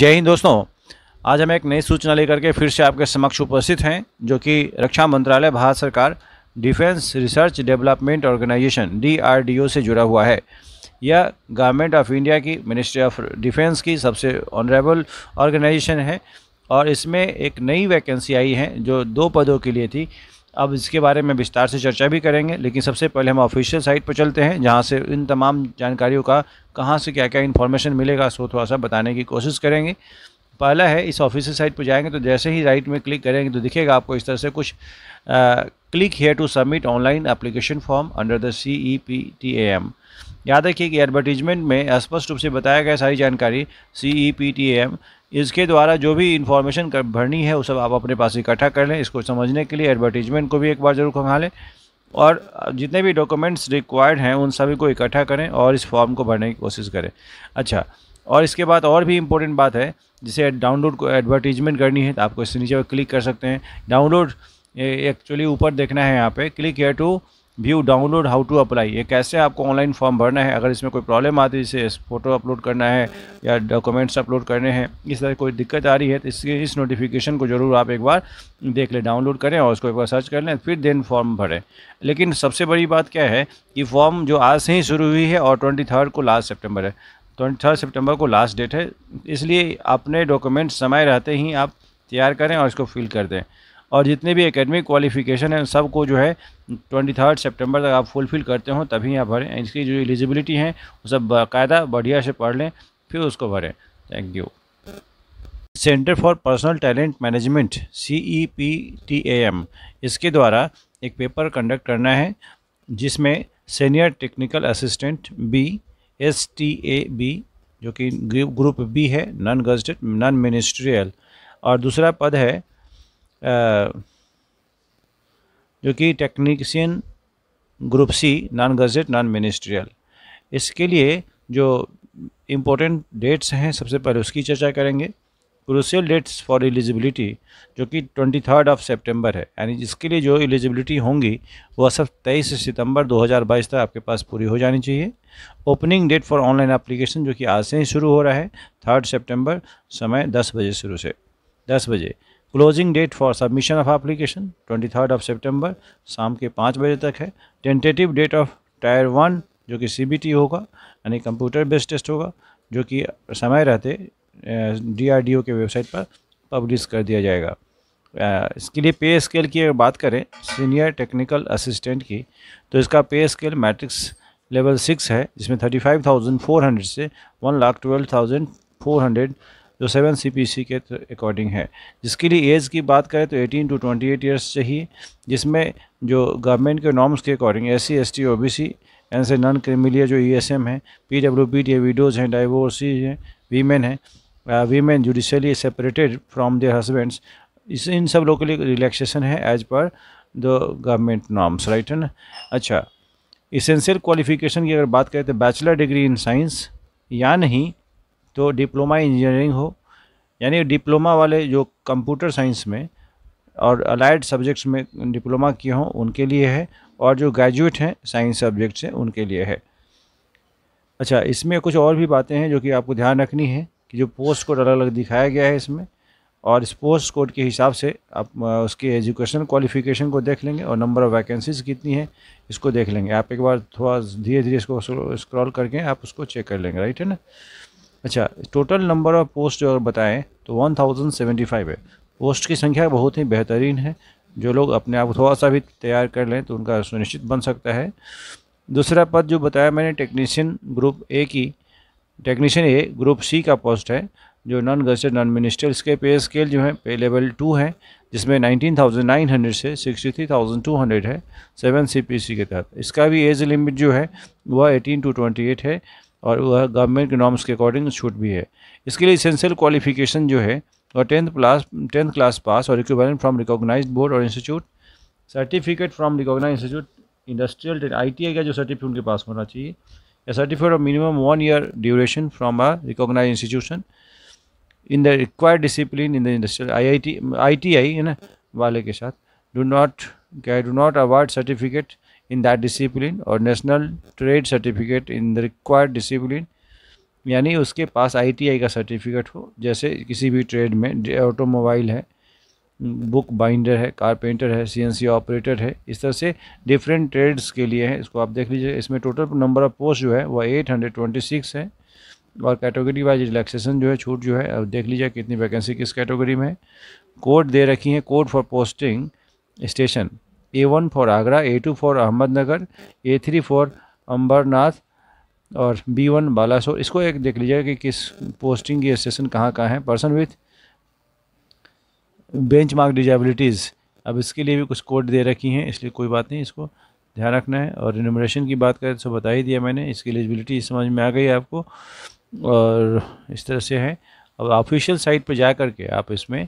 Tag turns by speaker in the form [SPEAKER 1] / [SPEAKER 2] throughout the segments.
[SPEAKER 1] जय हिंद दोस्तों आज हम एक नई सूचना लेकर के फिर से आपके समक्ष उपस्थित हैं जो कि रक्षा मंत्रालय भारत सरकार defence research development organisation D से जुड़ा हुआ है यह गवर्नमेंट ऑफ इंडिया की मिनिस्ट्री ऑफ डिफेंस की सबसे ऑनरेबल ऑर्गेनाइजेशन है और इसमें एक नई वैकेंसी आई है जो दो पदों के लिए थी अब इसके बारे में विस्तार से चर्चा भी करेंगे लेकिन सबसे पहले हम ऑफिशियल साइट पर चलते हैं जहाँ से इन तमाम जानकारियों का कहाँ से क्या क्या इन्फॉर्मेशन मिलेगा सो थोड़ा सा बताने की कोशिश करेंगे पहला है इस ऑफिशियल साइट पर जाएंगे तो जैसे ही राइट में क्लिक करेंगे तो दिखेगा आपको इस तरह से कुछ click here to submit online application form under the C E P T A M याद रखिए कि एडवर्टीजमेंट में स्पष्ट रूप से बताया गया सारी जानकारी C E P T A M इसके द्वारा जो भी इन्फॉर्मेशन भरनी है वो सब आप अपने पास इकट्ठा कर लें इसको समझने के लिए एडवर्टीजमेंट को भी एक बार ज़रूर खंगा लें और जितने भी डॉक्यूमेंट्स रिक्वायर्ड हैं उन सभी को इकट्ठा करें और इस फॉर्म को भरने की कोशिश करें अच्छा और इसके बाद और भी इम्पोर्टेंट बात है जिसे डाउनलोड को एडवर्टीजमेंट करनी है तो आपको इससे नीचे क्लिक कर सकते हैं डाउनलोड एक्चुअली ऊपर देखना है यहाँ पे click here to view download how to apply ये कैसे आपको ऑनलाइन फॉर्म भरना है अगर इसमें कोई प्रॉब्लम आती है जैसे फ़ोटो अपलोड करना है या डॉक्यूमेंट्स अपलोड करने हैं इस तरह कोई दिक्कत आ रही है तो इसके इस नोटिफिकेशन को ज़रूर आप एक बार देख लें डाउनलोड करें और उसको एक बार सर्च कर लें फिर देन फॉर्म भरें लेकिन सबसे बड़ी बात क्या है कि फॉर्म जो आज से ही शुरू हुई है और ट्वेंटी को लास्ट सेप्टेम्बर है ट्वेंटी थर्ड सितंबर को लास्ट डेट है इसलिए अपने डॉक्यूमेंट्स समय रहते ही आप तैयार करें और इसको फिल कर दें और जितने भी एकेडमिक क्वालिफिकेशन है सबको जो है ट्वेंटी थर्ड सेप्टेम्बर तक आप फुलफिल करते हो तभी आप भरें इसकी जो एलिजिबिलिटी है वो सब बाकायदा बढ़िया से पढ़ लें फिर उसको भरें thank you centre for personal talent management C E P T A M इसके द्वारा एक पेपर कंडक्ट करना है जिसमें senior technical assistant B S T A B जो कि ग्रुप बी है नॉन गजटेड नॉन मिनिस्ट्रियल और दूसरा पद है जो कि technician group C non gazette non ministerial इसके लिए जो इम्पोर्टेंट डेट्स हैं सबसे पहले उसकी चर्चा करेंगे क्रूशियल डेट्स फॉर एलिजिबिलिटी जो कि ट्वेंटी थर्ड ऑफ सेप्टेम्बर है यानी जिसके लिए जो एलिजिबिलिटी होंगी वह सब तेईस सितंबर 2022 तक आपके पास पूरी हो जानी चाहिए opening date for online application जो कि आज से ही शुरू हो रहा है थर्ड सेप्टेम्बर समय दस बजे शुरू से दस बजे closing date for submission of application third of सितंबर शाम के पाँच बजे तक है tentative date of tier one जो कि सी होगा यानी कंप्यूटर बेस्ड टेस्ट होगा जो कि समय रहते डी के वेबसाइट पर पब्लिश कर दिया जाएगा इसके लिए पे स्केल की अगर बात करें सीनियर टेक्निकल असिस्टेंट की तो इसका पे स्केल मैट्रिक्स लेवल सिक्स है जिसमें thirty five thousand four hundred से one lakh twelve thousand four hundred जो सेवन सी के अकॉर्डिंग है जिसके लिए एज की बात करें तो eighteen to twenty eight years चाहिए जिसमें जो गवर्नमेंट के नॉर्म्स के according S C S T O B C N से नॉन क्रिमिलियर जो ई एस एम है P W P D widows हैं डाइवोर्सीज हैं वीमेन हैं women judicially separated from their husbands इस इन सब लोगों के लिए रिलैक्सेशन है as per the government norms right है ना अच्छा इसेंशियल क्वालिफिकेशन की अगर बात करें तो बैचलर डिग्री इन साइंस या नहीं तो डिप्लोमा इंजीनियरिंग हो यानी डिप्लोमा वाले जो कंप्यूटर साइंस में और अलाइड सब्जेक्ट्स में डिप्लोमा किए हों उनके लिए है और जो ग्रेजुएट हैं साइंस सब्जेक्ट से उनके लिए है अच्छा इसमें कुछ और भी बातें हैं जो कि आपको ध्यान रखनी है कि जो पोस्ट कोड अलग अलग दिखाया गया है इसमें और इस पोस्ट कोड के हिसाब से आप उसके एजुकेशन क्वालिफिकेशन को देख लेंगे और नंबर ऑफ़ वैकेंसीज कितनी है इसको देख लेंगे आप एक बार थोड़ा धीरे धीरे इसको स्क्रॉल करके आप उसको चेक कर लेंगे राइट है ना अच्छा टोटल नंबर ऑफ पोस्ट अगर बताएं तो 1075 है पोस्ट की संख्या बहुत ही बेहतरीन है जो लोग अपने आप थोड़ा सा भी तैयार कर लें तो उनका सुनिश्चित बन सकता है दूसरा पद जो बताया मैंने टेक्नीशियन ग्रुप ए की टेक्नीशियन ए ग्रुप सी का पोस्ट है जो नॉन गजेट नॉन मिनिस्टर इसके पे स्केल जो है पे लेवल टू है जिसमें नाइनटीन थाउजेंड नाइन हंड्रेड से sixty three thousand two hundred है सेवन सी पी सी के तहत इसका भी एज लिमिट जो है वह एटीन टू ट्वेंटी एट है और वह गवर्नमेंट के नॉर्म्स के अकॉर्डिंग छूट भी है इसके लिए इसेंशियल क्वालिफिकेशन जो है और tenth class tenth class pass और इक्विवेलेंट फ्रॉम रिकॉग्नाइज बोर्ड और institute certificate from recognise institute industrial I T I का जो सर्टिफिकेट उनके पास होना चाहिए या certificate of minimum one year duration from a recognise institution in the required discipline in the industrial I I T I T I है ना वाले के साथ do not do not award certificate in that discipline और national trade certificate in the required discipline यानी उसके पास आई का certificate हो जैसे किसी भी ट्रेड में ऑटोमोबाइल है बुक बाइंडर है कारपेंटर है सीएनसी ऑपरेटर है इस तरह से डिफरेंट ट्रेड्स के लिए है इसको आप देख लीजिए इसमें टोटल नंबर ऑफ पोस्ट जो है वह 826 है और कैटेगरी वाइज रिलैक्सेशन जो है छूट जो है अब देख लीजिए कितनी वैकेंसी किस कैटेगरी में है कोड दे रखी है code for posting station A one for Agra A two for Ahmednagar A three for Ambarnath और बी वन बालासोर इसको एक देख लीजिएगा कि किस पोस्टिंग की स्टेशन कहाँ कहाँ है person with benchmark disabilities अब इसके लिए भी कुछ कोड दे रखी हैं इसलिए कोई बात नहीं इसको ध्यान रखना है और रिनोमरेशन की बात करें तो बता ही दिया मैंने इसकी एलिजिबिलिटी इस समझ में आ गई आपको और इस तरह से है अब ऑफिशियल साइट पर जा करके आप इसमें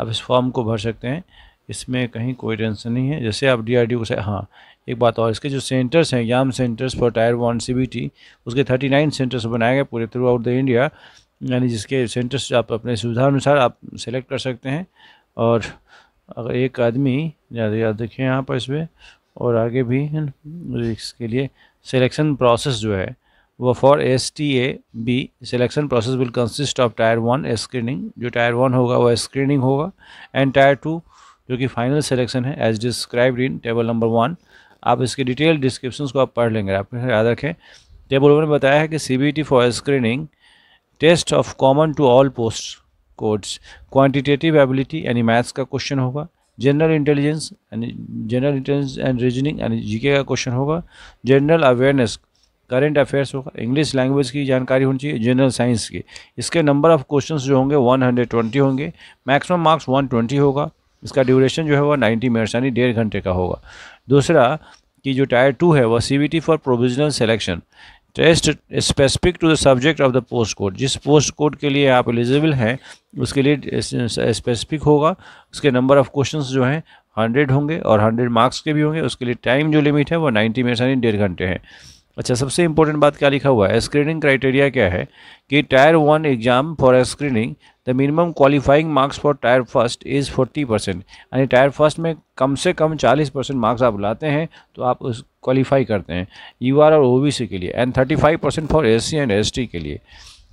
[SPEAKER 1] आप इस फॉर्म को भर सकते हैं इसमें कहीं कोई टेंशन नहीं है जैसे आप डी आर डी को हाँ एक बात और इसके जो सेंटर्स हैं याम centres for tier one C B T उसके थर्टी नाइन सेंटर्स बनाए गए पूरे थ्रू आउट द इंडिया यानी जिसके सेंटर्स आप अपने सुविधा अनुसार आप सेलेक्ट कर सकते हैं और अगर एक आदमी ज़्यादा याद देखें यहाँ पर इसमें और आगे भी इसके लिए सिलेक्शन प्रोसेस जो है वो for S T A B selection process will consist of tier one screening जो टायर वन होगा वह स्क्रीनिंग होगा एंड टायर टू जो कि फाइनल सिलेक्शन है as described in table number one आप इसके डिटेल डिस्क्रिप्शन को आप पढ़ लेंगे आप याद रखें टेबल वन में बताया है कि C B T for screening test of common to all post codes quantitative ability यानी मैथ्स का क्वेश्चन होगा जनरल इंटेलिजेंस यानी जनरल इंटेलिजेंस एंड रीजनिंग यानी जीके का क्वेश्चन होगा जनरल अवेयरनेस करेंट अफेयर्स होगा इंग्लिश लैंग्वेज की जानकारी होनी चाहिए जनरल साइंस की इसके नंबर ऑफ क्वेश्चंस जो होंगे 120 होंगे मैक्सिमम मार्क्स 120 होगा इसका ड्यूरेशन जो है वो 90 मिनट्स यानी डेढ़ घंटे का होगा दूसरा कि जो टायर टू है वह C for provisional selection test specific to the subject of the post code जिस पोस्ट कोड के लिए आप एलिजिबल हैं उसके लिए स्पेसिफिक होगा उसके नंबर ऑफ क्वेश्चन जो हैं हंड्रेड होंगे और हंड्रेड मार्क्स के भी होंगे उसके लिए टाइम जो लिमिट है वो नाइन्टी मिनट्स यानी डेढ़ घंटे हैं अच्छा सबसे इंपॉर्टेंट बात क्या लिखा हुआ है स्क्रीनिंग क्राइटेरिया क्या है कि tier one exam for screening the minimum qualifying marks for tier first is forty percent यानी टायर फर्स्ट में कम से कम चालीस परसेंट मार्क्स आप लाते हैं तो आप उस क्वालिफाई करते हैं यू आर और ओ के लिए and thirty five percent for S C and S के लिए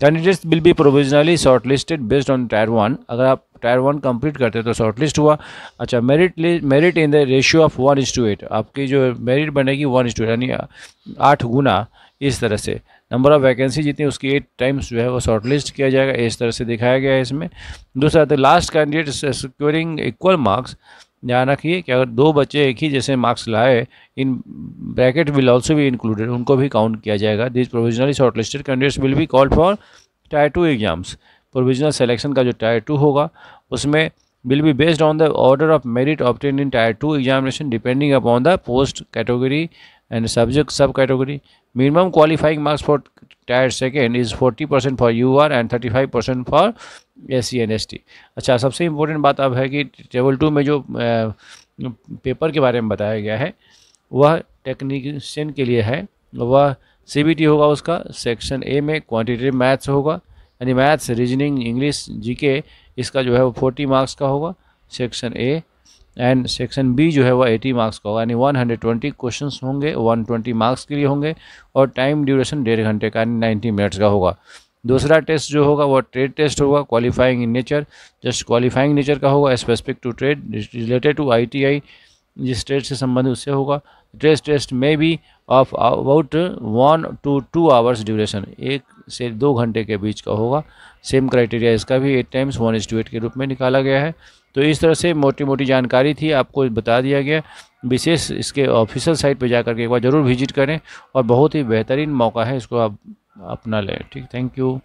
[SPEAKER 1] candidates will be provisionally shortlisted based on tier one अगर आप टायर वन कंप्लीट करते हैं तो शॉर्ट लिस्ट हुआ अच्छा merit merit in the ratio of one is to eight आपकी जो मेरिट बनेगी वन इज टू यानी आठ गुना इस तरह से नंबर ऑफ़ वैकेंसी जितनी उसकी एट टाइम्स जो है वो शॉर्ट लिस्ट किया जाएगा इस तरह से दिखाया गया है इसमें दूसरा तो last candidate securing equal marks ध्यान रखिए कि अगर दो बच्चे एक ही जैसे मार्क्स लाए इन ब्रैकेट विल ऑल्सो भी इंक्लूडेड उनको भी काउंट किया जाएगा this provisionally shortlisted candidates will be called for tier two exams provisional selection का जो टायर टू होगा उसमें will be based on the order of merit obtained in tier two examination depending upon the post category and subject sub category minimum qualifying marks for tier second is forty percent for U R and thirty five percent for S C and S T अच्छा सबसे important बात अब है कि table to में जो paper के बारे में बताया गया है वह टेक्नीशियन के लिए है वह सी बी टी होगा उसका सेक्शन ए में क्वान्टिटेटिव मैथ्स होगा यानी मैथ्स रीजनिंग इंग्लिश जी के इसका जो है वो फोर्टी मार्क्स का होगा section A and section B जो है वो 80 मार्क्स का होगा यानी 120 क्वेश्चन होंगे 120 मार्क्स के लिए होंगे और टाइम ड्यूरेशन डेढ़ घंटे का यानी 90 मिनट्स का होगा दूसरा टेस्ट जो होगा वो ट्रेड टेस्ट होगा qualifying in nature just qualifying nature का होगा specific to trade related to ITI जिस ट्रेड से संबंधित उससे होगा ट्रेस टेस्ट में भी of about one to two hours duration एक से दो घंटे के बीच का होगा सेम क्राइटेरिया इसका भी eight times one is to eight के रूप में निकाला गया है तो इस तरह से मोटी मोटी जानकारी थी आपको बता दिया गया विशेष इसके ऑफिशियल साइट पर जा करके एक बार ज़रूर विजिट करें और बहुत ही बेहतरीन मौका है इसको आप अपना लें ठीक थैंक यू